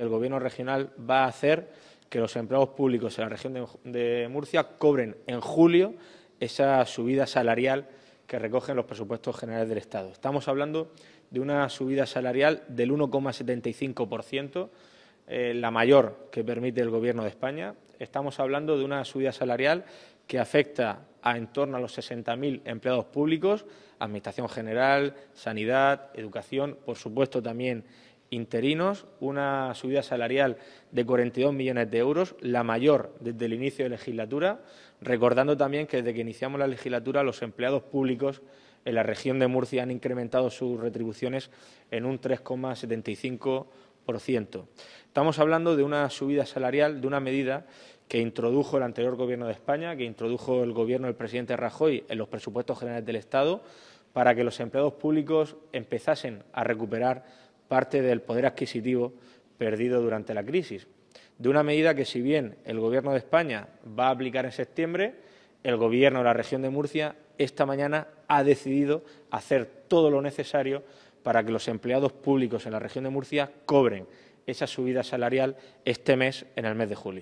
el Gobierno regional va a hacer que los empleados públicos en la región de, Murcia cobren en julio esa subida salarial que recogen los presupuestos generales del Estado. Estamos hablando de una subida salarial del 1,75%, eh, la mayor que permite el Gobierno de España. Estamos hablando de una subida salarial que afecta a en torno a los 60.000 empleados públicos, Administración General, Sanidad, Educación, por supuesto también interinos, una subida salarial de 42 millones de euros, la mayor desde el inicio de legislatura, recordando también que desde que iniciamos la legislatura los empleados públicos en la región de Murcia han incrementado sus retribuciones en un 3,75%. Estamos hablando de una subida salarial, de una medida que introdujo el anterior Gobierno de España, que introdujo el Gobierno del presidente Rajoy en los presupuestos generales del Estado, para que los empleados públicos empezasen a recuperar parte del poder adquisitivo perdido durante la crisis. De una medida que, si bien el Gobierno de España va a aplicar en septiembre, el Gobierno de la región de Murcia esta mañana ha decidido hacer todo lo necesario para que los empleados públicos en la región de Murcia cobren esa subida salarial este mes en el mes de julio.